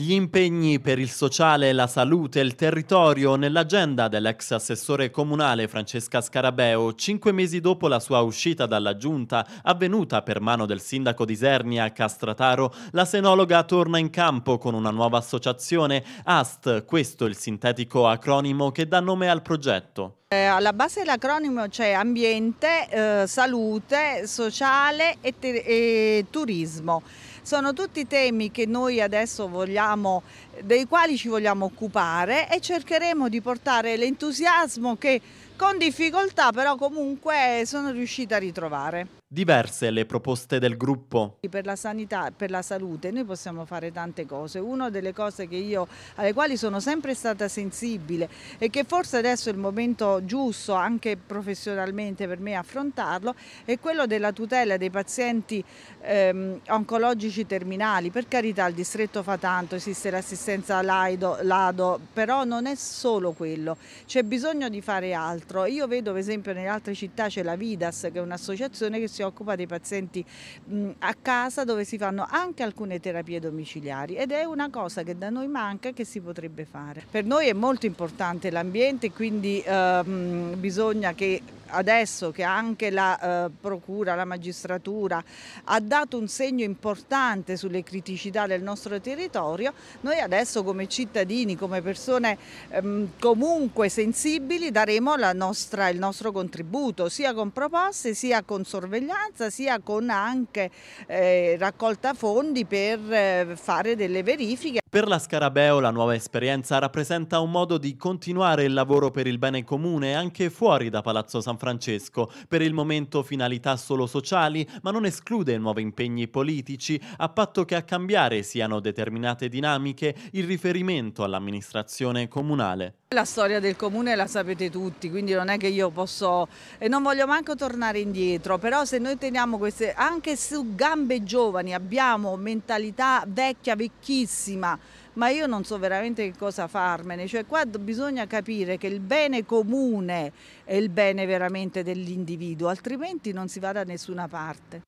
Gli impegni per il sociale, la salute e il territorio nell'agenda dell'ex assessore comunale Francesca Scarabeo, cinque mesi dopo la sua uscita dalla giunta, avvenuta per mano del sindaco di Isernia Castrataro, la senologa torna in campo con una nuova associazione, AST, questo è il sintetico acronimo che dà nome al progetto. Eh, alla base dell'acronimo c'è ambiente, eh, salute, sociale e, e, turismo. Sono tutti temi che noi adesso vogliamo, dei quali ci vogliamo occupare e cercheremo di portare l'entusiasmo che con difficoltà però comunque eh, sono riuscita a ritrovare. Diverse le proposte del gruppo. Per la sanità, per la salute, noi possiamo fare tante cose. Una delle cose che io, alle quali sono sempre stata sensibile e che forse adesso è il momento giusto anche professionalmente per me affrontarlo, è quello della tutela dei pazienti ehm, oncologici terminali. Per carità il distretto fa tanto, esiste l'assistenza Laido, Lado, però non è solo quello, c'è bisogno di fare altro. Io vedo per esempio nelle altre città c'è la Vidas che è un'associazione che si si occupa dei pazienti a casa dove si fanno anche alcune terapie domiciliari ed è una cosa che da noi manca e che si potrebbe fare. Per noi è molto importante l'ambiente, quindi ehm, bisogna che adesso che anche la eh, Procura, la magistratura ha dato un segno importante sulle criticità del nostro territorio, noi adesso come cittadini, come persone ehm, comunque sensibili daremo nostra, il nostro contributo sia con proposte sia con sorveglianza sia con anche eh, raccolta fondi per eh, fare delle verifiche. Per la Scarabeo la nuova esperienza rappresenta un modo di continuare il lavoro per il bene comune anche fuori da Palazzo San Francesco, per il momento finalità solo sociali, ma non esclude nuovi impegni politici, a patto che a cambiare siano determinate dinamiche in riferimento all'amministrazione comunale. La storia del comune la sapete tutti, quindi non è che io posso e non voglio manco tornare indietro, però se noi teniamo queste anche su gambe giovani, abbiamo mentalità vecchia, vecchissima, ma io non so veramente che cosa farmene, cioè qua bisogna capire che il bene comune è il bene veramente dell'individuo, altrimenti non si va da nessuna parte.